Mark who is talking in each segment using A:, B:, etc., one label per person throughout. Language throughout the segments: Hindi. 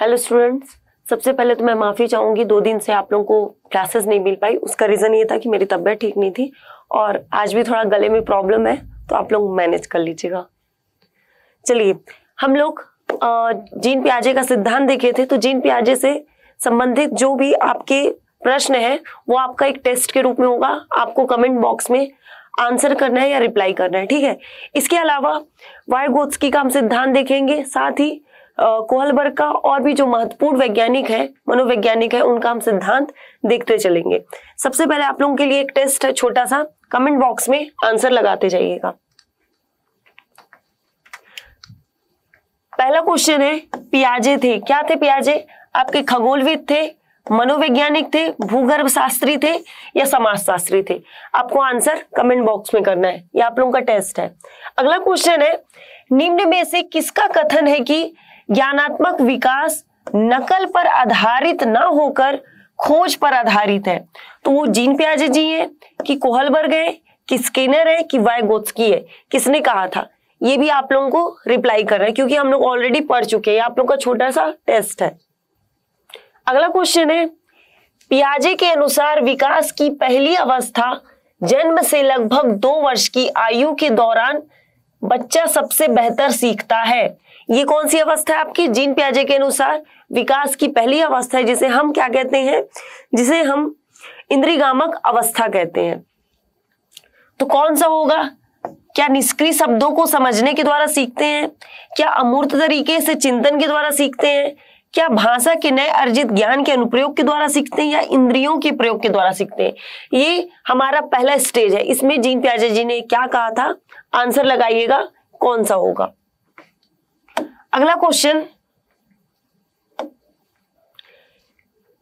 A: हेलो स्टूडेंट्स सबसे पहले तो मैं माफ़ी चाहूंगी दो दिन से आप लोगों को क्लासेस नहीं मिल पाई उसका रीज़न ये था कि मेरी तबीयत ठीक नहीं थी और आज भी थोड़ा गले में प्रॉब्लम है तो आप लोग मैनेज कर लीजिएगा चलिए हम लोग जीन प्याजे का सिद्धांत देखे थे तो जीन प्याजे से संबंधित जो भी आपके प्रश्न है वो आपका एक टेस्ट के रूप में होगा आपको कमेंट बॉक्स में आंसर करना है या रिप्लाई करना है ठीक है इसके अलावा वायर गोत्सकी का हम सिद्धांत देखेंगे साथ ही कोहलबर्ग का और भी जो महत्वपूर्ण वैज्ञानिक है मनोवैज्ञानिक है उनका हम सिद्धांत देखते चलेंगे सबसे पहले आप लोगों के लिए एक टेस्ट है छोटा सा कमेंट बॉक्स में आंसर लगाते जाइएगा पहला क्वेश्चन है पियाजे थे क्या थे पियाजे आपके खगोलविद थे मनोवैज्ञानिक थे भूगर्भ शास्त्री थे या समाज शास्त्री थे आपको आंसर कमेंट बॉक्स में करना है ये आप लोगों का टेस्ट है अगला क्वेश्चन है निम्न में से किसका कथन है कि ज्ञानात्मक विकास नकल पर आधारित ना होकर खोज पर आधारित है तो वो जीन प्याजे जी है कि कोहलबर्ग है कि स्केनर है कि वाय है किसने कहा था ये भी आप लोगों को रिप्लाई कर रहे हैं क्योंकि हम लोग ऑलरेडी पढ़ चुके हैं आप लोग का छोटा सा टेस्ट है अगला क्वेश्चन है पियाजे के अनुसार विकास की पहली अवस्था जन्म से लगभग दो वर्ष की आयु के दौरान बच्चा सबसे बेहतर सीखता है ये कौन सी अवस्था है आपकी जीन प्याजे के अनुसार विकास की पहली अवस्था है जिसे हम क्या कहते हैं जिसे हम इंद्रिगामक अवस्था कहते हैं तो कौन सा होगा क्या निष्क्रिय शब्दों को समझने के द्वारा सीखते हैं क्या अमूर्त तरीके से चिंतन के द्वारा सीखते हैं क्या भाषा के नए अर्जित ज्ञान के अनुप्रयोग के द्वारा सीखते हैं या इंद्रियों के प्रयोग के द्वारा सीखते हैं ये हमारा पहला स्टेज है इसमें जीन प्याजे जी ने क्या कहा था आंसर लगाइएगा कौन सा होगा अगला क्वेश्चन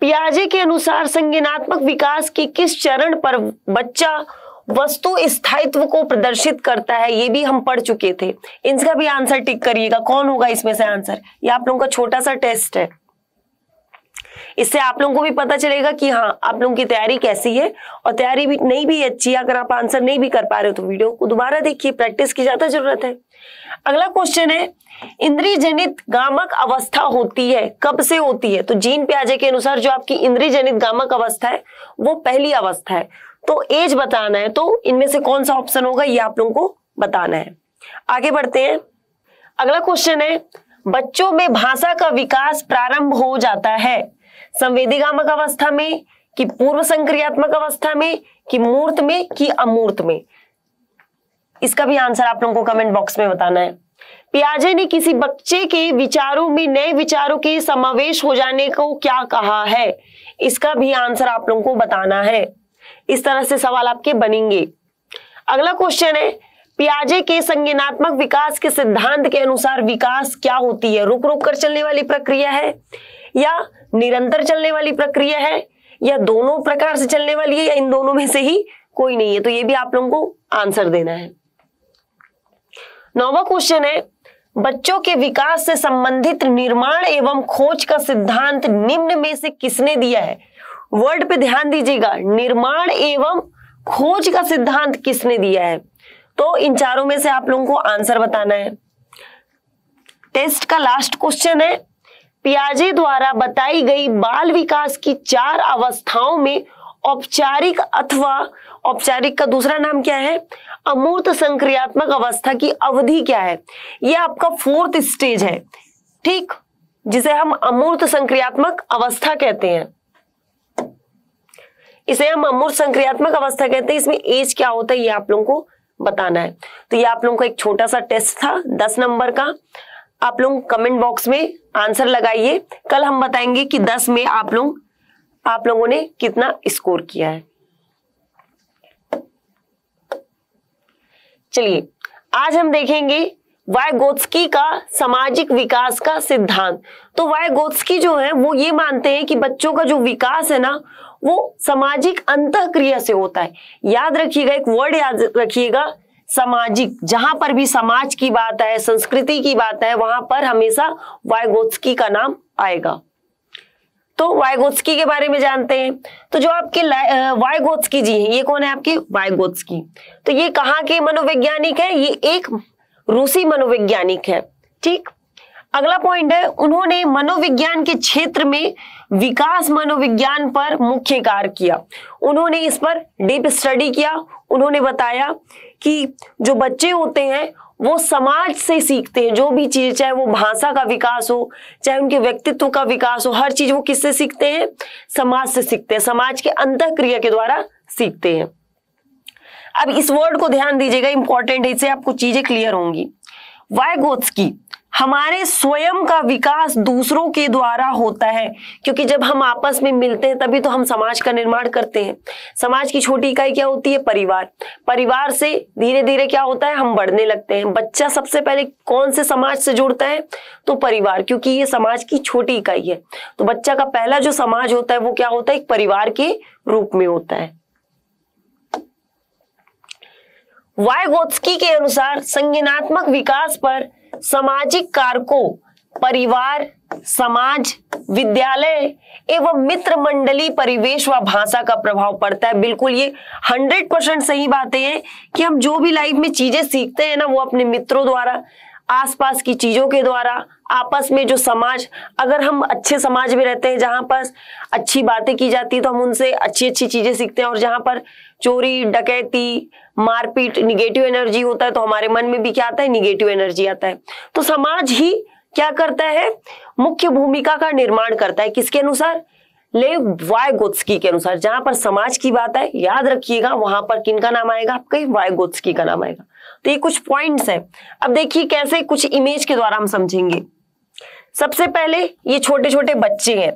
A: पियाजे के अनुसार संज्ञानात्मक विकास के किस चरण पर बच्चा वस्तु स्थायित्व को प्रदर्शित करता है ये भी हम पढ़ चुके थे इनका भी आंसर टिक करिएगा कौन होगा इसमें से आंसर ये आप लोगों का छोटा सा टेस्ट है इससे आप लोगों को भी पता चलेगा कि हाँ आप लोगों की तैयारी कैसी है और तैयारी भी नहीं भी अच्छी अगर आप आंसर नहीं भी कर पा रहे हो तो वीडियो को दोबारा देखिए प्रैक्टिस की ज्यादा जरूरत है अगला क्वेश्चन है इंद्री जनित गामक अवस्था होती है कब से होती है तो जीन प्याजे के अनुसार जो आपकी इंद्री जनित गामक अवस्था है वो पहली अवस्था है तो एज बताना है तो इनमें से कौन सा ऑप्शन होगा ये आप लोगों को बताना है आगे बढ़ते हैं अगला क्वेश्चन है बच्चों में भाषा का विकास प्रारंभ हो जाता है संवेदिगामक अवस्था में कि पूर्व संक्रियात्मक अवस्था में कि मूर्त में कि अमूर्त में इसका भी आंसर आप लोगों को कमेंट बॉक्स में बताना है पियाजे ने किसी बच्चे के विचारों में नए विचारों के समावेश हो जाने को क्या कहा है इसका भी आंसर आप लोगों को बताना है इस तरह से सवाल आपके बनेंगे अगला क्वेश्चन है पियाजे के संज्ञानात्मक विकास के सिद्धांत के अनुसार विकास क्या होती है रुक रुक कर चलने वाली प्रक्रिया है या निरंतर चलने वाली प्रक्रिया है या दोनों प्रकार से चलने वाली है या इन दोनों में से ही कोई नहीं है तो ये भी आप लोगों को आंसर देना है नौवा क्वेश्चन है बच्चों के विकास से संबंधित निर्माण एवं खोज का सिद्धांत निम्न में से किसने दिया है वर्ड पे ध्यान दीजिएगा निर्माण एवं खोज का सिद्धांत किसने दिया है तो इन चारों में से आप लोगों को आंसर बताना है टेस्ट का लास्ट क्वेश्चन है पियाजे द्वारा बताई गई बाल विकास की चार अवस्थाओं में औपचारिक अथवा औपचारिक का दूसरा नाम क्या है अमूर्त संक्रियात्मक अवस्था की अवधि क्या है यह आपका फोर्थ स्टेज है ठीक जिसे हम अमूर्त संक्रियात्मक अवस्था कहते हैं इसे हम अमूर्त संक्रियात्मक अवस्था कहते हैं इसमें एज क्या होता है ये आप लोगों को बताना है तो ये आप लोगों का एक छोटा सा टेस्ट था दस नंबर का आप लोग कमेंट बॉक्स में आंसर लगाइए कल हम बताएंगे कि 10 में आप लोग आप लोगों ने कितना स्कोर किया है चलिए आज हम देखेंगे वायगोत्स्की का सामाजिक विकास का सिद्धांत तो वायगोत्स्की जो है वो ये मानते हैं कि बच्चों का जो विकास है ना वो सामाजिक अंत क्रिया से होता है याद रखिएगा एक वर्ड याद रखिएगा सामाजिक जहां पर भी समाज की बात है संस्कृति की बात है वहां पर हमेशा वायगोत्स्की का नाम आएगा तो वायगोत्स्की के बारे में जानते हैं तो जो आपके वायगोत्स्की जी हैं ये कौन है आपके वायगोत्स्की तो ये कहाँ के मनोवैज्ञानिक है ये एक रूसी मनोवैज्ञानिक है ठीक अगला पॉइंट है उन्होंने मनोविज्ञान के क्षेत्र में विकास मनोविज्ञान पर मुख्य कार्य किया उन्होंने इस पर डीप स्टडी किया उन्होंने बताया कि जो बच्चे होते हैं वो समाज से सीखते हैं जो भी चीज चाहे वो भाषा का विकास हो चाहे उनके व्यक्तित्व का विकास हो हर चीज वो किससे सीखते हैं समाज से सीखते हैं समाज के अंत क्रिया के द्वारा सीखते हैं अब इस वर्ड को ध्यान दीजिएगा इंपॉर्टेंट है इससे आपको चीजें क्लियर होंगी की हमारे स्वयं का विकास दूसरों के द्वारा होता है क्योंकि जब हम आपस में मिलते हैं तभी तो हम समाज का निर्माण करते हैं समाज की छोटी इकाई क्या होती है परिवार परिवार से धीरे धीरे क्या होता है हम बढ़ने लगते हैं बच्चा सबसे पहले कौन से समाज से जुड़ता है तो परिवार क्योंकि ये समाज की छोटी इकाई है तो बच्चा का पहला जो समाज होता है वो क्या होता है एक परिवार के रूप में होता है वायगोत्स्की के अनुसार संज्ञानात्मक विकास पर सामाजिक कारकों परिवार समाज विद्यालय एवं मित्र मंडली परिवेश व भाषा का प्रभाव पड़ता है बिल्कुल ये हंड्रेड परसेंट सही बातें हैं कि हम जो भी लाइफ में चीजें सीखते हैं ना वो अपने मित्रों द्वारा आसपास की चीजों के द्वारा आपस में जो समाज अगर हम अच्छे समाज में रहते हैं जहां पर अच्छी बातें की जाती है तो हम उनसे अच्छी अच्छी चीजें सीखते हैं और जहां पर चोरी डकैती मारपीट निगेटिव एनर्जी होता है तो हमारे मन में भी क्या आता है निगेटिव एनर्जी आता है तो समाज ही क्या करता है मुख्य भूमिका का निर्माण करता है किसके अनुसार ले वायगोत्सकी के अनुसार जहां पर समाज की बात है याद रखिएगा वहां पर किन का नाम आएगा आपके वायगोत्सकी का नाम आएगा तो ये कुछ पॉइंट्स हैं अब देखिए कैसे कुछ इमेज के द्वारा हम समझेंगे सबसे पहले ये छोटे छोटे बच्चे हैं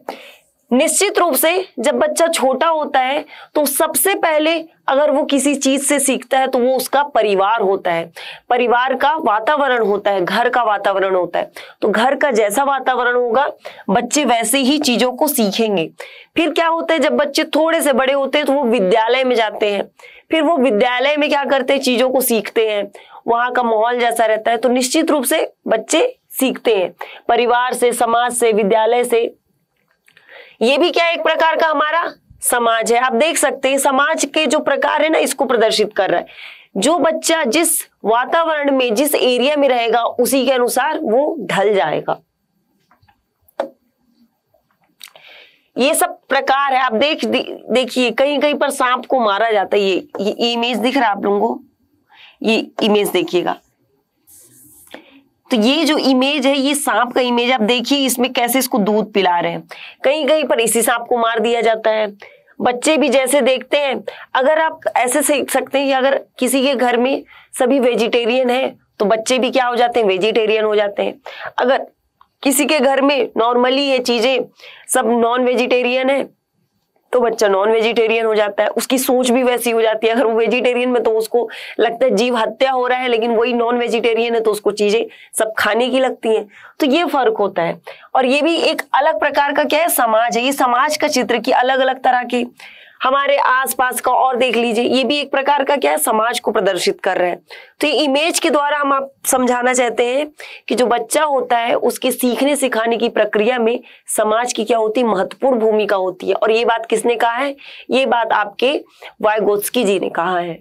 A: निश्चित रूप से जब बच्चा छोटा होता है तो सबसे पहले अगर वो किसी चीज से सीखता है तो वो उसका परिवार होता है परिवार का वातावरण होता है घर का वातावरण होता है तो घर का जैसा वातावरण होगा बच्चे वैसे ही चीजों को सीखेंगे फिर क्या होता है जब बच्चे थोड़े से बड़े होते हैं तो वो विद्यालय में जाते हैं फिर वो विद्यालय में क्या करते हैं चीजों को सीखते हैं वहां का माहौल जैसा रहता है तो निश्चित रूप से बच्चे सीखते हैं परिवार से समाज से विद्यालय से ये भी क्या एक प्रकार का हमारा समाज है आप देख सकते हैं समाज के जो प्रकार है ना इसको प्रदर्शित कर रहा है जो बच्चा जिस वातावरण में जिस एरिया में रहेगा उसी के अनुसार वो ढल जाएगा ये सब प्रकार है आप देख देखिए कहीं कहीं पर सांप को मारा जाता है ये ये इमेज दिख रहा है आप लोगों को ये इमेज देखिएगा तो ये जो इमेज है ये सांप का इमेज आप देखिए इसमें कैसे इसको दूध पिला रहे हैं कहीं कहीं पर इसी सांप को मार दिया जाता है बच्चे भी जैसे देखते हैं अगर आप ऐसे सीख सकते हैं कि अगर किसी के घर में सभी वेजिटेरियन है तो बच्चे भी क्या हो जाते हैं वेजिटेरियन हो जाते हैं अगर किसी के घर में नॉर्मली ये चीजें सब नॉन वेजिटेरियन है तो बच्चा नॉन वेजिटेरियन हो जाता है उसकी सोच भी वैसी हो जाती है अगर वो वेजिटेरियन में तो उसको लगता है जीव हत्या हो रहा है लेकिन वही नॉन वेजिटेरियन है तो उसको चीजें सब खाने की लगती हैं तो ये फर्क होता है और ये भी एक अलग प्रकार का क्या है समाज है ये समाज का चित्र की अलग अलग तरह की हमारे आसपास का और देख लीजिए ये भी एक प्रकार का क्या है समाज को प्रदर्शित कर रहे हैं तो ये इमेज के द्वारा हम आप समझाना चाहते हैं कि जो बच्चा होता है उसके सीखने सिखाने की प्रक्रिया में समाज की क्या होती है महत्वपूर्ण भूमिका होती है और ये बात किसने कहा है ये बात आपके वायगोत्सकी जी ने कहा है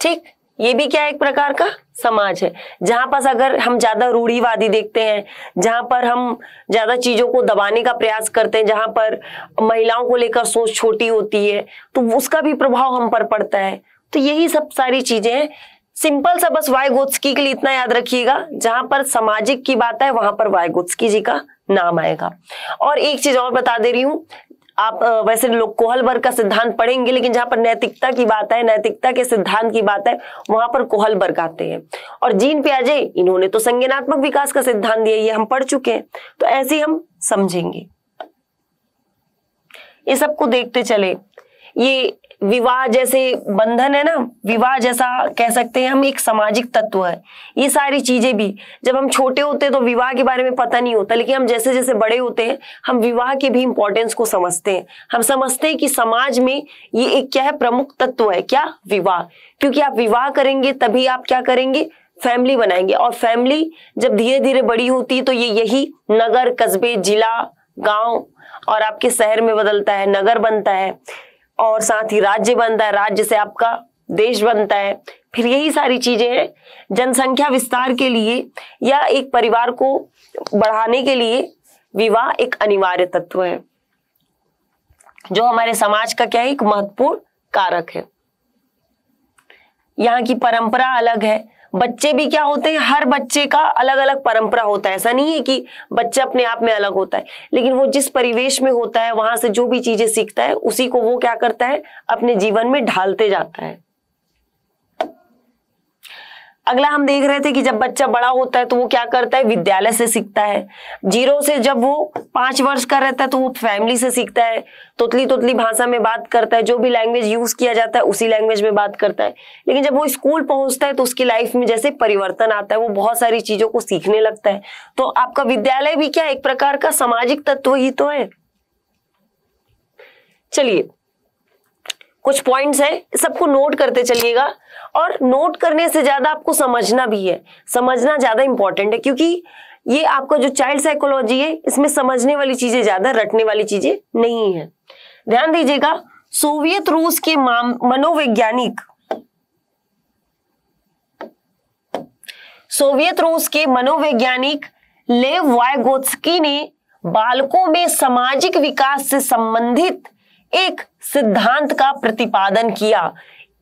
A: ठीक ये भी क्या एक प्रकार का समाज है जहां पर अगर हम ज्यादा रूढ़ीवादी देखते हैं जहां पर हम ज्यादा चीजों को दबाने का प्रयास करते हैं जहां पर महिलाओं को लेकर सोच छोटी होती है तो उसका भी प्रभाव हम पर पड़ता है तो यही सब सारी चीजें हैं सिंपल सा बस वायगोत्सकी के लिए इतना याद रखिएगा जहां पर सामाजिक की बात है वहां पर वायगोत्सकी जी का नाम आएगा और एक चीज और बता दे रही हूं आप वैसे लोग कोहल वर्ग का सिद्धांत पढ़ेंगे लेकिन जहां पर नैतिकता की बात है नैतिकता के सिद्धांत की बात है वहां पर कोहल आते हैं और जीन प्याजे इन्होंने तो संज्ञानात्मक विकास का सिद्धांत दिया ये हम पढ़ चुके हैं तो ऐसे हम समझेंगे ये सबको देखते चले ये विवाह जैसे बंधन है ना विवाह जैसा कह सकते हैं हम एक सामाजिक तत्व है ये सारी चीजें भी जब हम छोटे होते हैं तो विवाह के बारे में पता नहीं होता लेकिन हम जैसे जैसे बड़े होते हैं हम विवाह के भी इंपॉर्टेंस को समझते हैं हम समझते हैं कि समाज में ये एक क्या है प्रमुख तत्व है क्या विवाह क्योंकि आप विवाह करेंगे तभी आप क्या करेंगे फैमिली बनाएंगे और फैमिली जब धीरे धीरे बड़ी होती है तो ये यही नगर कस्बे जिला गांव और आपके शहर में बदलता है नगर बनता है और साथ ही राज्य बनता है राज्य से आपका देश बनता है फिर यही सारी चीजें हैं जनसंख्या विस्तार के लिए या एक परिवार को बढ़ाने के लिए विवाह एक अनिवार्य तत्व है जो हमारे समाज का क्या है एक महत्वपूर्ण कारक है यहाँ की परंपरा अलग है बच्चे भी क्या होते हैं हर बच्चे का अलग अलग परंपरा होता है ऐसा नहीं है कि बच्चा अपने आप में अलग होता है लेकिन वो जिस परिवेश में होता है वहां से जो भी चीजें सीखता है उसी को वो क्या करता है अपने जीवन में ढालते जाता है अगला हम देख रहे थे कि जब बच्चा बड़ा होता है तो वो क्या करता है विद्यालय से सीखता है जीरो से जब वो पांच वर्ष का रहता है तो वो फैमिली से सीखता है तोतली तोतली भाषा में बात करता है जो भी लैंग्वेज यूज किया जाता है उसी लैंग्वेज में बात करता है लेकिन जब वो स्कूल पहुंचता है तो उसकी लाइफ में जैसे परिवर्तन आता है वो बहुत सारी चीजों को सीखने लगता है तो आपका विद्यालय भी क्या एक प्रकार का सामाजिक तत्व ही तो है चलिए कुछ पॉइंट्स हैं सबको नोट करते चलिएगा और नोट करने से ज़्यादा आपको समझना भी है समझना ज़्यादा इंपॉर्टेंट है क्योंकि ये आपका जो चाइल्ड साइकोलॉजी है इसमें समझने वाली चीज़ें ज़्यादा रटने वाली चीज़ें नहीं है ध्यान दीजिएगा सोवियत रूस के मनोवैज्ञानिक सोवियत रूस के मनोवैज्ञानिक लेव वायगोत्स्की ने बालकों में सामाजिक विकास से संबंधित एक सिद्धांत का प्रतिपादन किया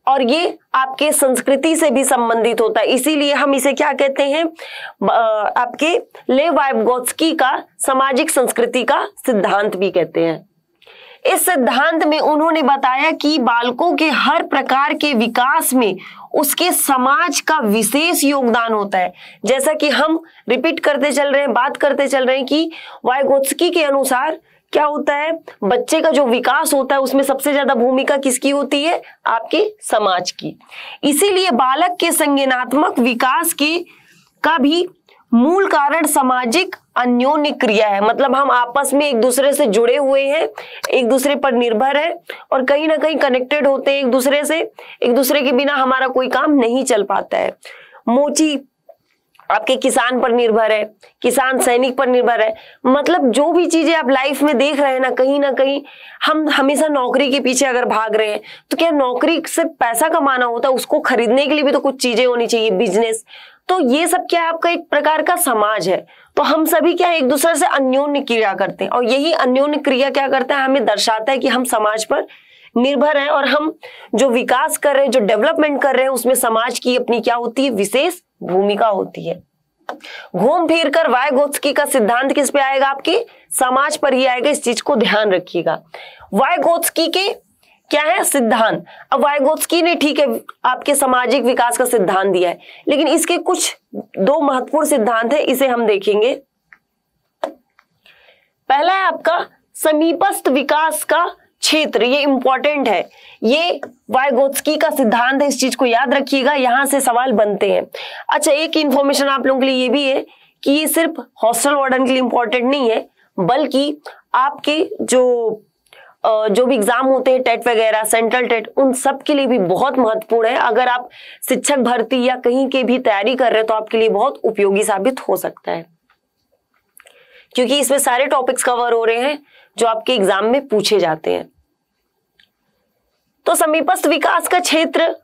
A: और ये आपके संस्कृति से भी संबंधित होता है इसीलिए हम इसे क्या कहते हैं आपके ले वाइबगोत्सकी का सामाजिक संस्कृति का सिद्धांत भी कहते हैं इस सिद्धांत में उन्होंने बताया कि बालकों के हर प्रकार के विकास में उसके समाज का विशेष योगदान होता है जैसा कि हम रिपीट करते चल रहे हैं बात करते चल रहे हैं कि वाइगोत्सकी के अनुसार क्या होता है बच्चे का जो विकास होता है उसमें सबसे ज्यादा भूमिका किसकी होती है आपके समाज की इसीलिए बालक के संज्ञानात्मक विकास की का भी मूल कारण सामाजिक अन्योन्य क्रिया है मतलब हम आपस में एक दूसरे से जुड़े हुए हैं एक दूसरे पर निर्भर है और कहीं ना कहीं कनेक्टेड होते हैं एक दूसरे से एक दूसरे के बिना हमारा कोई काम नहीं चल पाता है मोची आपके किसान पर निर्भर है किसान सैनिक पर निर्भर है मतलब जो भी चीजें आप लाइफ में देख रहे हैं ना कहीं ना कहीं हम हमेशा नौकरी के पीछे अगर भाग रहे हैं तो क्या नौकरी से पैसा कमाना होता है उसको खरीदने के लिए भी तो कुछ चीजें होनी चाहिए बिजनेस तो ये सब क्या आपका एक प्रकार का समाज है तो हम सभी क्या एक दूसरे से अन्योन्य क्रिया करते हैं और यही अन्योन्य क्रिया क्या करता है हमें दर्शाता है कि हम समाज पर निर्भर है और हम जो विकास कर रहे हैं जो डेवलपमेंट कर रहे हैं उसमें समाज की अपनी क्या होती है विशेष भूमिका होती है घूम फिर कर वायगोत्सकी का सिद्धांत किस पे आएगा आपकी समाज पर ही आएगा इस चीज को ध्यान रखिएगा वायगोत्सकी के क्या है सिद्धांत अब वायगोत्सकी ने ठीक है आपके सामाजिक विकास का सिद्धांत दिया है लेकिन इसके कुछ दो महत्वपूर्ण सिद्धांत है इसे हम देखेंगे पहला है आपका समीपस्थ विकास का क्षेत्र ये इंपॉर्टेंट है ये वायगोत्सकी का सिद्धांत है इस चीज को याद रखिएगा यहाँ से सवाल बनते हैं अच्छा एक इंफॉर्मेशन आप लोगों के लिए ये भी है कि ये सिर्फ हॉस्टल वार्डन के लिए इंपॉर्टेंट नहीं है बल्कि आपके जो जो भी एग्जाम होते हैं टेट वगैरह सेंट्रल टेट उन सब के लिए भी बहुत महत्वपूर्ण है अगर आप शिक्षक भर्ती या कहीं के भी तैयारी कर रहे हैं तो आपके लिए बहुत उपयोगी साबित हो सकता है क्योंकि इसमें सारे टॉपिक्स कवर हो रहे हैं जो आपके एग्जाम में पूछे जाते हैं तो समीपस्थ विकास का क्षेत्र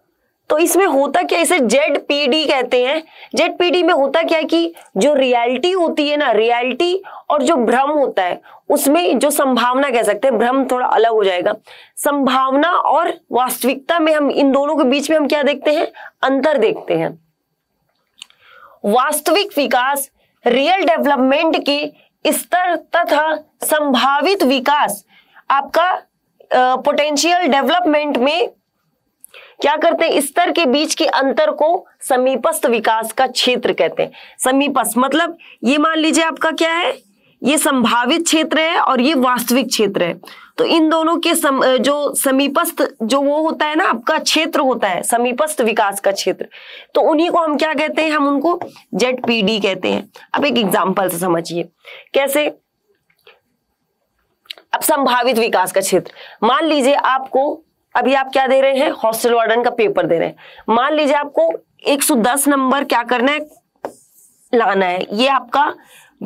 A: तो इसमें होता क्या इसे जेड पीडी कहते हैं जेड पीडी में होता क्या कि जो रियलिटी होती है ना रियलिटी और जो भ्रम होता है उसमें जो संभावना कह सकते हैं भ्रम थोड़ा अलग हो जाएगा संभावना और वास्तविकता में हम इन दोनों के बीच में हम क्या देखते हैं अंतर देखते हैं वास्तविक विकास रियल डेवलपमेंट के स्तर तथा संभावित विकास आपका पोटेंशियल डेवलपमेंट में क्या करते हैं स्तर के बीच के अंतर को समीपस्थ विकास का क्षेत्र कहते हैं समीपस्थ मतलब ये मान लीजिए आपका क्या है ये संभावित क्षेत्र है और ये वास्तविक क्षेत्र है तो इन दोनों के सम, जो समीपस्थ जो वो होता है ना आपका क्षेत्र होता है समीपस्थ विकास का क्षेत्र तो उन्हीं को हम क्या कहते हैं हम उनको जेड कहते हैं अब एक एग्जाम्पल से समझिए कैसे अब संभावित विकास का क्षेत्र मान लीजिए आपको अभी आप क्या दे रहे हैं हॉस्टल वार्डन का पेपर दे रहे हैं मान लीजिए आपको 110 नंबर क्या करना है लाना है ये आपका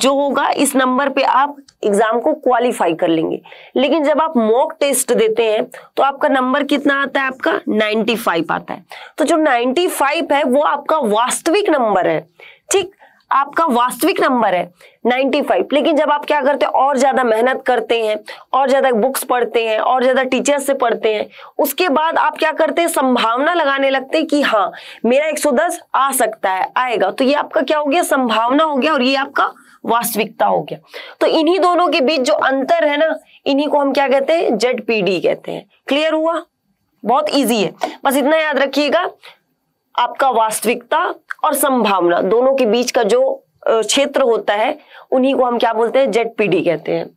A: जो होगा इस नंबर पे आप एग्जाम को क्वालिफाई कर लेंगे लेकिन जब आप मॉक टेस्ट देते हैं तो आपका नंबर कितना आता है आपका 95 आता है तो जो 95 है वो आपका वास्तविक नंबर है ठीक आपका वास्तविक नंबर है 95 लेकिन जब आप क्या करते हैं और ज्यादा मेहनत करते हैं और ज्यादा बुक्स पढ़ते हैं और ज्यादा टीचर्स से पढ़ते हैं उसके बाद आप क्या करते हैं संभावना लगाने लगते हैं कि हाँ मेरा 110 आ सकता है आएगा तो ये आपका क्या हो गया संभावना हो गया और ये आपका वास्तविकता हो गया तो इन्हीं दोनों के बीच जो अंतर है ना इन्हीं को हम क्या कहते हैं जेड कहते हैं क्लियर हुआ बहुत ईजी है बस इतना याद रखिएगा आपका वास्तविकता और संभावना दोनों के बीच का जो क्षेत्र होता है उन्हीं को हम क्या बोलते हैं जेट डी कहते हैं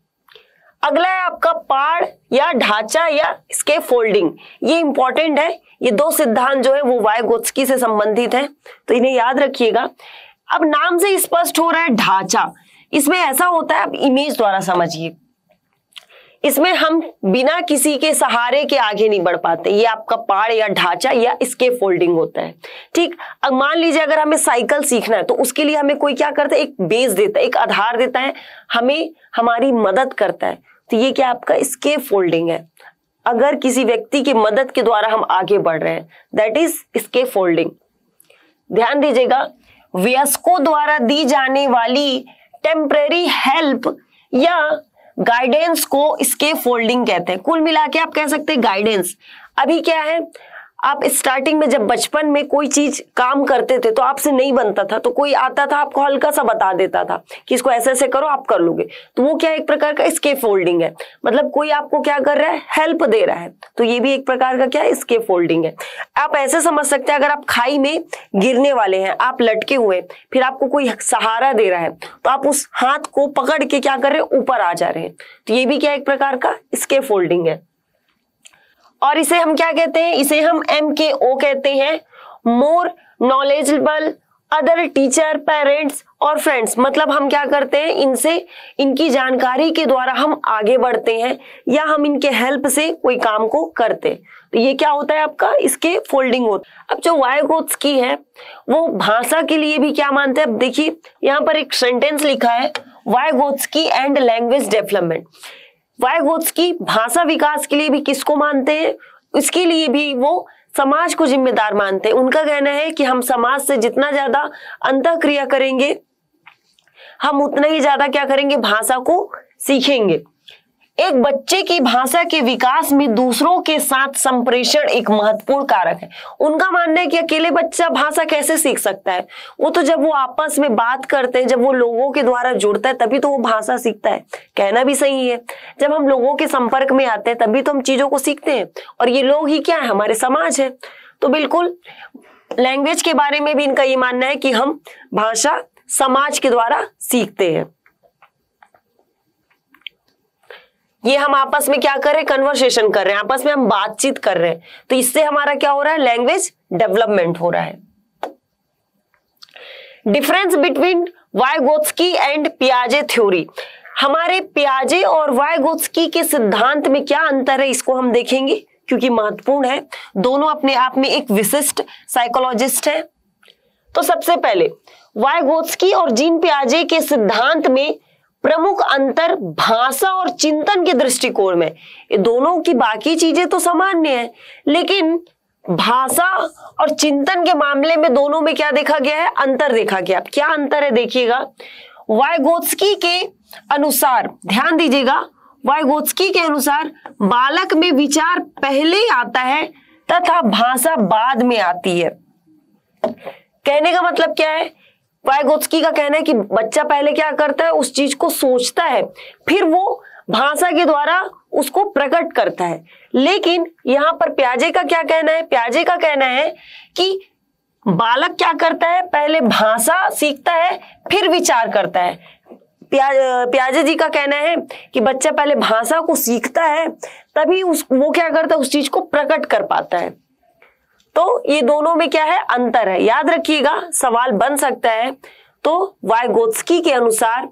A: अगला है आपका पाड़ या ढांचा या इसके फोल्डिंग ये इंपॉर्टेंट है ये दो सिद्धांत जो है वो वायगोत्सकी से संबंधित है तो इन्हें याद रखिएगा अब नाम से स्पष्ट हो रहा है ढांचा इसमें ऐसा होता है आप इमेज द्वारा समझिए इसमें हम बिना किसी के सहारे के आगे नहीं बढ़ पाते ये आपका पहाड़ या ढांचा या इसके फोल्डिंग होता है ठीक अब मान लीजिए अगर हमें साइकिल सीखना है तो उसके लिए हमें कोई क्या करता है एक बेस देता है एक आधार देता है हमें हमारी मदद करता है तो ये क्या आपका इसके फोल्डिंग है अगर किसी व्यक्ति की मदद के द्वारा हम आगे बढ़ रहे हैं दैट इज इसके फोल्डिंग ध्यान दीजिएगा वयस्कों द्वारा दी जाने वाली टेम्परेरी हेल्प या गाइडेंस को स्के फोल्डिंग कहते हैं कुल मिला के आप कह सकते हैं गाइडेंस अभी क्या है आप स्टार्टिंग में जब बचपन में कोई चीज काम करते थे तो आपसे नहीं बनता था तो कोई आता था आपको हल्का सा बता देता था कि इसको ऐसे ऐसे करो आप कर लोगे तो वो क्या एक प्रकार का स्केप फोल्डिंग है मतलब कोई आपको क्या कर रहा है हेल्प दे रहा है तो ये भी एक प्रकार का क्या स्केप फोल्डिंग है आप ऐसे समझ सकते हैं अगर आप खाई में गिरने वाले हैं आप लटके हुए फिर आपको कोई सहारा दे रहा है तो आप उस हाथ को पकड़ के क्या कर रहे हैं ऊपर आ जा रहे हैं तो ये भी क्या एक प्रकार का स्केप फोल्डिंग है और इसे हम क्या कहते हैं इसे हम एम के ओ कहते हैं more knowledgeable other teacher parents और फ्रेंड्स मतलब हम क्या करते हैं इनसे इनकी जानकारी के द्वारा हम आगे बढ़ते हैं या हम इनके हेल्प से कोई काम को करते हैं तो ये क्या होता है आपका इसके फोल्डिंग होता अब जो वाई की है वो भाषा के लिए भी क्या मानते हैं अब देखिए यहाँ पर एक सेंटेंस लिखा है वाई की एंड लैंग्वेज डेवलपमेंट वायगोत्सकी भाषा विकास के लिए भी किसको मानते हैं इसके लिए भी वो समाज को जिम्मेदार मानते हैं उनका कहना है कि हम समाज से जितना ज्यादा अंत क्रिया करेंगे हम उतना ही ज्यादा क्या करेंगे भाषा को सीखेंगे एक बच्चे की भाषा के विकास में दूसरों के साथ संप्रेषण एक महत्वपूर्ण कारक है उनका मानना है कि अकेले बच्चा भाषा कैसे सीख सकता है वो तो जब वो आपस में बात करते हैं जब वो लोगों के द्वारा जुड़ता है तभी तो वो भाषा सीखता है कहना भी सही है जब हम लोगों के संपर्क में आते हैं तभी तो हम चीजों को सीखते हैं और ये लोग ही क्या है हमारे समाज है तो बिल्कुल लैंग्वेज के बारे में भी इनका ये मानना है कि हम भाषा समाज के द्वारा सीखते हैं ये हम आपस में क्या कर रहे हैं कन्वर्सेशन कर रहे हैं आपस में हम बातचीत कर रहे हैं तो इससे हमारा क्या हो रहा है लैंग्वेज डेवलपमेंट हो रहा है डिफरेंस बिटवीन वायगोत्सकी एंड पियाजे थ्योरी हमारे पियाजे और वायगोत्सकी के सिद्धांत में क्या अंतर है इसको हम देखेंगे क्योंकि महत्वपूर्ण है दोनों अपने आप में एक विशिष्ट साइकोलॉजिस्ट है तो सबसे पहले वायगोत्सकी और जीन पियाजे के सिद्धांत में प्रमुख अंतर भाषा और चिंतन के दृष्टिकोण में ये दोनों की बाकी चीजें तो सामान्य है लेकिन भाषा और चिंतन के मामले में दोनों में क्या देखा गया है अंतर देखा गया क्या अंतर है देखिएगा वायगोत्स्की के अनुसार ध्यान दीजिएगा वायगोत्स्की के अनुसार बालक में विचार पहले आता है तथा भाषा बाद में आती है कहने का मतलब क्या है वायगोत्की का कहना है कि बच्चा पहले क्या करता है उस चीज को सोचता है फिर वो भाषा के द्वारा उसको प्रकट करता है लेकिन यहाँ पर प्याजे का क्या कहना है प्याजे का कहना है कि बालक क्या करता है पहले भाषा सीखता है फिर विचार करता है प्याज प्याजे जी का कहना है कि बच्चा पहले भाषा को सीखता है तभी उस वो क्या करता है उस चीज को प्रकट कर पाता है तो ये दोनों में क्या है अंतर है याद रखिएगा सवाल बन सकता है तो वायगोत्स्की के अनुसार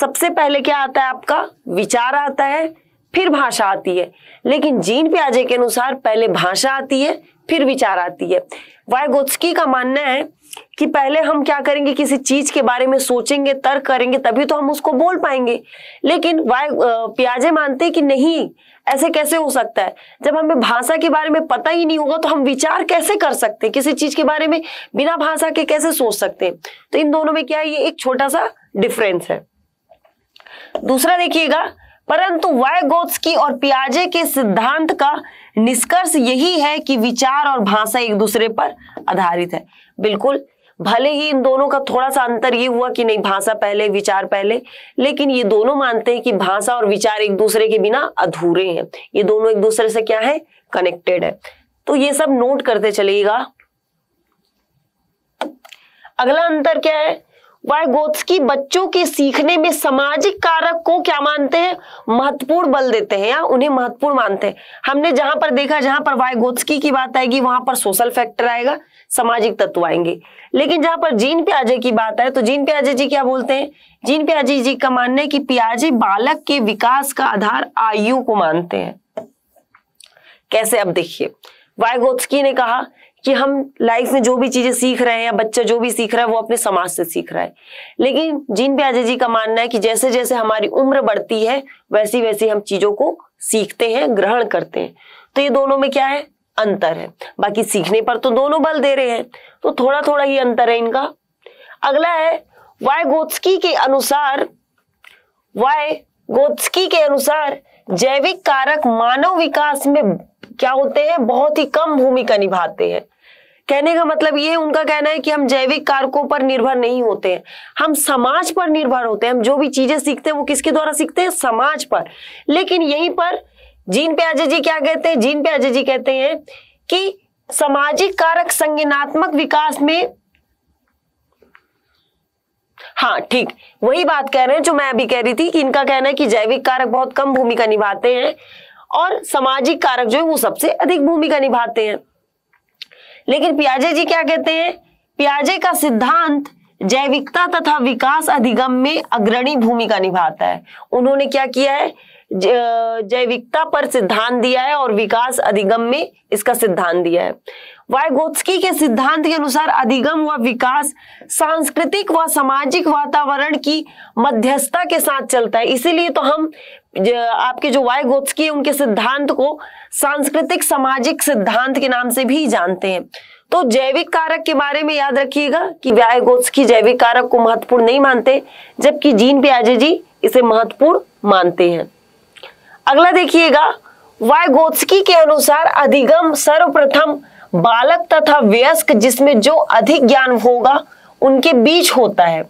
A: सबसे पहले क्या आता है आपका विचार आता है फिर भाषा आती है लेकिन जीन प्याजे के अनुसार पहले भाषा आती है फिर विचार आती है वायगोत्स्की का मानना है कि पहले हम क्या करेंगे किसी चीज के बारे में सोचेंगे तर्क करेंगे तभी तो हम उसको बोल पाएंगे लेकिन वाय प्याजे मानते कि नहीं ऐसे कैसे हो सकता है जब हमें भाषा के बारे में पता ही नहीं होगा तो हम विचार कैसे कर सकते हैं किसी चीज के बारे में बिना भाषा के कैसे सोच सकते हैं तो इन दोनों में क्या है ये एक छोटा सा डिफरेंस है दूसरा देखिएगा परंतु वायगोत्स्की और पियाजे के सिद्धांत का निष्कर्ष यही है कि विचार और भाषा एक दूसरे पर आधारित है बिल्कुल भले ही इन दोनों का थोड़ा सा अंतर ये हुआ कि नहीं भाषा पहले विचार पहले लेकिन ये दोनों मानते हैं कि भाषा और विचार एक दूसरे के बिना अधूरे हैं ये दोनों एक दूसरे से क्या है कनेक्टेड है तो ये सब नोट करते चलेगा अगला अंतर क्या है वायगोत्सकी बच्चों के सीखने में सामाजिक कारक को क्या मानते हैं महत्वपूर्ण बल देते हैं या उन्हें महत्वपूर्ण मानते हैं हमने जहां पर देखा जहां पर वायगोत्सकी की बात आएगी वहां पर सोशल फैक्टर आएगा सामाजिक तत्व आएंगे लेकिन जहां पर जीन प्याजे की बात आए तो जीन प्याजे जी क्या बोलते हैं जीन प्याजे जी का मानना है कि प्याजे बालक के विकास का आधार आयु को मानते हैं कैसे अब देखिए वायगोत्सकी ने कहा कि हम लाइफ में जो भी चीजें सीख रहे हैं या बच्चा जो भी सीख रहा है वो अपने समाज से सीख रहा है लेकिन जीन प्याजे जी का मानना है कि जैसे जैसे हमारी उम्र बढ़ती है वैसी वैसी हम चीजों को सीखते हैं ग्रहण करते हैं तो ये दोनों में क्या है अंतर है बाकी सीखने पर तो दोनों बल दे रहे हैं तो थोड़ा थोड़ा ही अंतर है इनका अगला है वाय गोत्सकी के अनुसार वाय गोत्सकी के अनुसार जैविक कारक मानव विकास में क्या होते हैं बहुत ही कम भूमिका निभाते हैं कहने का मतलब ये उनका कहना है कि हम जैविक कारकों पर निर्भर नहीं होते हैं हम समाज पर निर्भर होते हैं हम जो भी चीजें सीखते हैं वो किसके द्वारा सीखते हैं समाज पर लेकिन यहीं पर जीन प्याजे जी क्या कहते हैं जीन प्याजे जी कहते हैं कि सामाजिक कारक संज्ञानात्मक विकास में हाँ ठीक वही बात कह रहे हैं जो मैं अभी कह रही थी कि इनका कहना है कि जैविक कारक बहुत कम भूमिका निभाते हैं और सामाजिक कारक जो है वो सबसे अधिक भूमिका निभाते हैं लेकिन पियाजे जी क्या कहते हैं पियाजे का सिद्धांत जैविकता तथा विकास अधिगम में अग्रणी भूमिका निभाता है उन्होंने क्या किया है जैविकता पर सिद्धांत दिया है और विकास अधिगम में इसका सिद्धांत दिया है वायगोत्स्की के सिद्धांत के अनुसार अधिगम व विकास सांस्कृतिक व सामाजिक वातावरण की मध्यस्थता के साथ चलता है इसीलिए तो हम आपके जो वायगोत्स्की है उनके सिद्धांत को सांस्कृतिक सामाजिक सिद्धांत के नाम से भी जानते हैं तो जैविक कारक के बारे में याद रखिएगा कि वायगोत्स्की जैविक कारक को महत्वपूर्ण नहीं मानते जबकि जीन जी इसे महत्वपूर्ण मानते हैं अगला देखिएगा वायगोत्स्की के अनुसार अधिगम सर्वप्रथम बालक तथा वयस्क जिसमें जो अधिक ज्ञान होगा उनके बीच होता है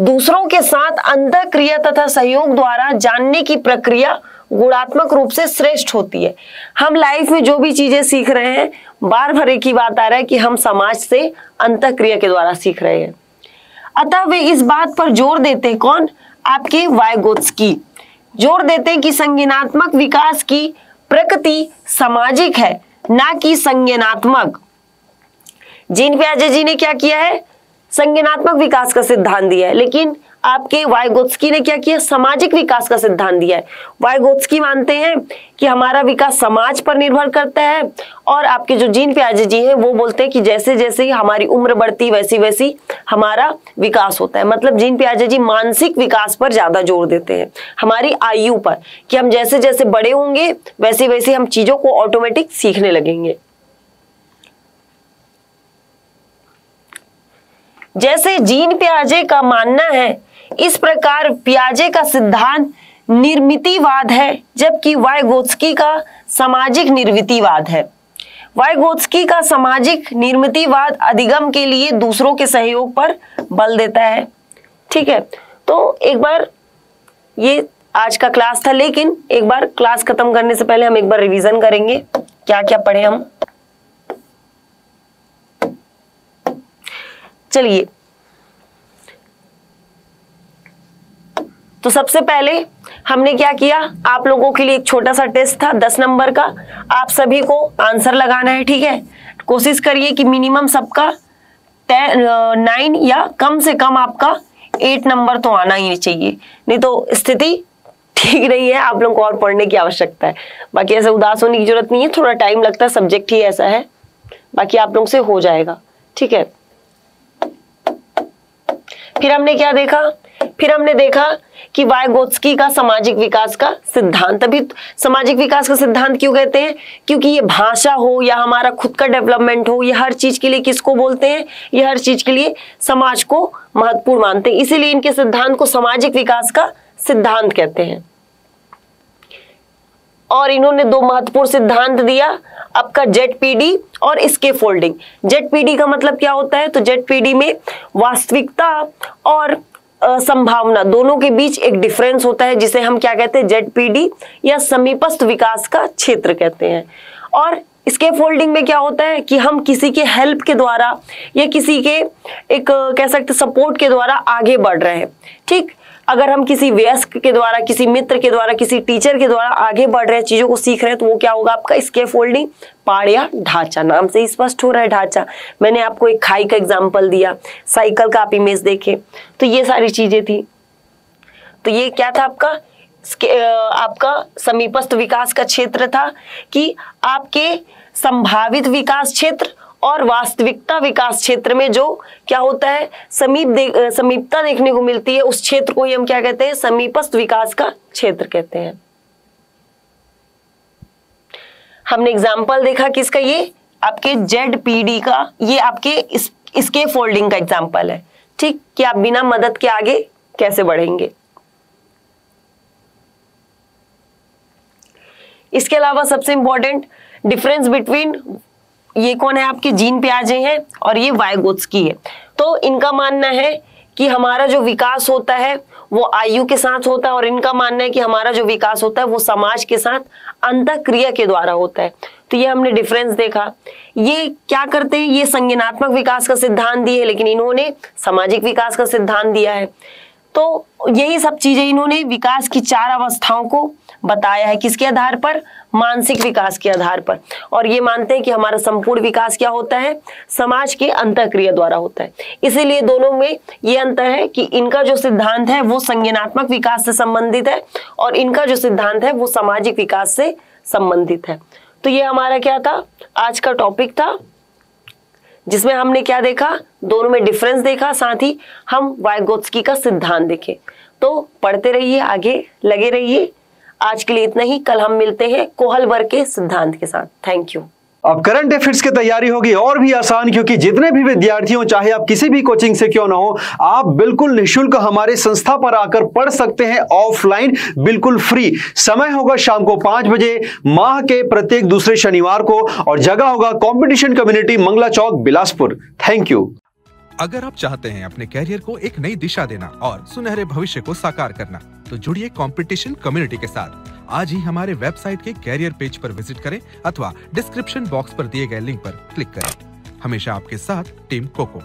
A: दूसरों के साथ अंत क्रिया तथा सहयोग द्वारा जानने की प्रक्रिया गुणात्मक रूप से श्रेष्ठ होती है हम लाइफ में जो भी चीजें सीख रहे हैं बार भर एक ही बात आ रहा है कि हम समाज से अंत क्रिया के द्वारा सीख रहे हैं अतः वे इस बात पर जोर देते हैं कौन आपके वायगोत्स की जोर देते हैं कि संगीनात्मक विकास की प्रकृति सामाजिक है ना कि संज्ञानात्मक जीन प्याजे जी ने क्या किया है संज्ञानात्मक विकास का सिद्धांत दिया है लेकिन आपके वायगोत्सकी ने क्या किया सामाजिक विकास का सिद्धांत दिया है वायगोत्सकी मानते हैं कि हमारा विकास समाज पर निर्भर करता है और आपके जो जीन प्याजे जी हैं वो बोलते हैं कि जैसे जैसे हमारी उम्र बढ़ती वैसी वैसी हमारा विकास होता है मतलब जीन प्याजे जी मानसिक विकास पर ज्यादा जोर देते हैं हमारी आयु पर कि हम जैसे जैसे बड़े होंगे वैसे वैसे हम चीजों को ऑटोमेटिक सीखने लगेंगे जैसे जीन प्याजे का मानना है इस प्रकार प्याजे का सिद्धांत निर्मितिवाद है जबकि वायगोत्स्की का सामाजिक निर्मितिवाद है वायगोत्स्की का सामाजिक निर्मितिवाद अधिगम के लिए दूसरों के सहयोग पर बल देता है ठीक है तो एक बार ये आज का क्लास था लेकिन एक बार क्लास खत्म करने से पहले हम एक बार रिवीजन करेंगे क्या क्या पढ़े हम चलिए तो सबसे पहले हमने क्या किया आप लोगों के लिए एक छोटा सा टेस्ट था दस नंबर का आप सभी को आंसर लगाना है ठीक है कोशिश करिए कि मिनिमम सबका नाइन या कम से कम आपका एट नंबर तो आना ही चाहिए नहीं तो स्थिति ठीक नहीं है आप लोगों को और पढ़ने की आवश्यकता है बाकी ऐसे उदास होने की जरूरत नहीं है थोड़ा टाइम लगता है सब्जेक्ट ही ऐसा है बाकी आप लोग से हो जाएगा ठीक है फिर हमने क्या देखा फिर हमने देखा कि वायगोत्स्की का सामाजिक विकास का सिद्धांत अभी तो सामाजिक विकास का सिद्धांत क्यों कहते हैं क्योंकि ये भाषा हो या हमारा खुद का डेवलपमेंट हो ये हर चीज के लिए किसको बोलते हैं ये हर चीज के लिए समाज को महत्वपूर्ण मानते हैं इसीलिए इनके सिद्धांत को सामाजिक विकास का सिद्धांत कहते हैं और इन्होंने दो महत्वपूर्ण सिद्धांत दिया आपका जेट पीडी और इसके फोल्डिंग जेट पीडी का मतलब क्या होता है तो जेट पीडी में वास्तविकता और संभावना दोनों के बीच एक डिफरेंस होता है जिसे हम क्या कहते हैं जेडपीडी या समीपस्थ विकास का क्षेत्र कहते हैं और इसके फोल्डिंग में क्या होता है कि हम किसी के हेल्प के द्वारा या किसी के एक कह सकते सपोर्ट के द्वारा आगे बढ़ रहे हैं ठीक अगर हम किसी व्यस्क के द्वारा किसी मित्र के द्वारा किसी टीचर के द्वारा आगे बढ़ रहे चीज़ों को सीख रहे हैं तो वो क्या होगा आपका स्के फोल्डिंग पाड़िया ढांचा नाम से स्पष्ट हो रहा है ढांचा मैंने आपको एक खाई का एग्जाम्पल दिया साइकिल का आप इमेज देखे तो ये सारी चीज़ें थी तो ये क्या था आपका आपका समीपस्थ विकास का क्षेत्र था कि आपके संभावित विकास क्षेत्र और वास्तविकता विकास क्षेत्र में जो क्या होता है समीप दे, समीपता देखने को मिलती है उस क्षेत्र को ही हम क्या कहते हैं समीपस्थ विकास का क्षेत्र कहते हैं हमने एग्जाम्पल देखा किसका ये आपके जेड पी का ये आपके इस, इसके फोल्डिंग का एग्जाम्पल है ठीक कि आप बिना मदद के आगे कैसे बढ़ेंगे इसके अलावा सबसे इंपॉर्टेंट डिफरेंस बिटवीन ये कौन है आपके जीन प्याजे हैं और ये की है तो इनका मानना है कि हमारा जो विकास होता है वो आयु के साथ होता है और इनका मानना है कि हमारा जो विकास होता है वो समाज के साथ अंतक्रिया के द्वारा होता है तो ये हमने डिफरेंस देखा ये क्या करते हैं ये संज्ञानात्मक विकास का सिद्धांत दिए लेकिन इन्होंने सामाजिक विकास का सिद्धांत दिया है तो यही सब चीजें इन्होंने विकास की चार अवस्थाओं को बताया है किसके आधार पर मानसिक विकास के आधार पर और ये मानते हैं कि हमारा संपूर्ण विकास क्या होता है समाज के अंत क्रिया द्वारा होता है इसीलिए दोनों में ये अंतर है कि इनका जो सिद्धांत है वो संज्ञानात्मक विकास से संबंधित है और इनका जो सिद्धांत है वो सामाजिक विकास से संबंधित है तो ये हमारा क्या था आज का टॉपिक था जिसमें हमने क्या देखा दोनों में डिफरेंस देखा साथ ही हम वायगोत्स्की का सिद्धांत देखे तो पढ़ते रहिए आगे लगे रहिए आज के लिए इतना ही कल हम मिलते हैं कोहल वर्ग के सिद्धांत के साथ थैंक यू अब करंट अफेयर्स की तैयारी होगी और भी आसान क्योंकि जितने भी विद्यार्थियों चाहे आप किसी भी कोचिंग से क्यों ना हो आप बिल्कुल निशुल्क हमारे संस्था पर आकर पढ़ सकते हैं ऑफलाइन बिल्कुल फ्री समय होगा शाम को पांच बजे माह के प्रत्येक दूसरे शनिवार को और जगह होगा competition community Mangla Chowk Bilaspur thank you अगर आप चाहते हैं अपने कैरियर को एक नई दिशा देना और सुनहरे भविष्य को साकार करना तो जुड़िए कंपटीशन कम्युनिटी के साथ आज ही हमारे वेबसाइट के कैरियर पेज पर विजिट करें अथवा डिस्क्रिप्शन बॉक्स पर दिए गए लिंक पर क्लिक करें हमेशा आपके साथ टीम कोको